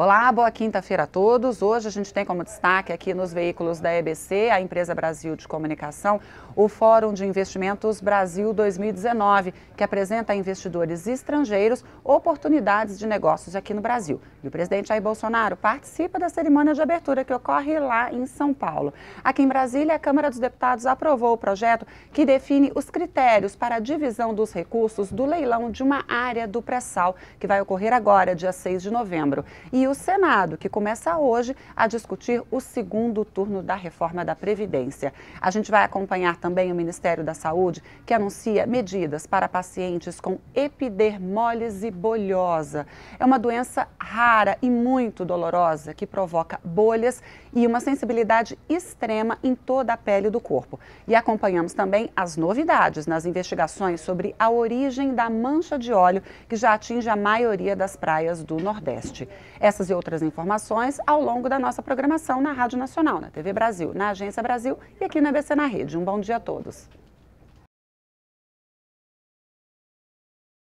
Olá, boa quinta-feira a todos. Hoje a gente tem como destaque aqui nos veículos da EBC, a Empresa Brasil de Comunicação, o Fórum de Investimentos Brasil 2019, que apresenta a investidores estrangeiros oportunidades de negócios aqui no Brasil. E o presidente Jair Bolsonaro participa da cerimônia de abertura que ocorre lá em São Paulo. Aqui em Brasília, a Câmara dos Deputados aprovou o projeto que define os critérios para a divisão dos recursos do leilão de uma área do pré-sal, que vai ocorrer agora, dia 6 de novembro. E o Senado, que começa hoje a discutir o segundo turno da reforma da Previdência. A gente vai acompanhar também o Ministério da Saúde, que anuncia medidas para pacientes com epidermólise bolhosa. É uma doença rara e muito dolorosa que provoca bolhas e uma sensibilidade extrema em toda a pele do corpo. E acompanhamos também as novidades nas investigações sobre a origem da mancha de óleo que já atinge a maioria das praias do Nordeste. Essa essas e outras informações ao longo da nossa programação na Rádio Nacional, na TV Brasil, na Agência Brasil e aqui na ABC na Rede. Um bom dia a todos.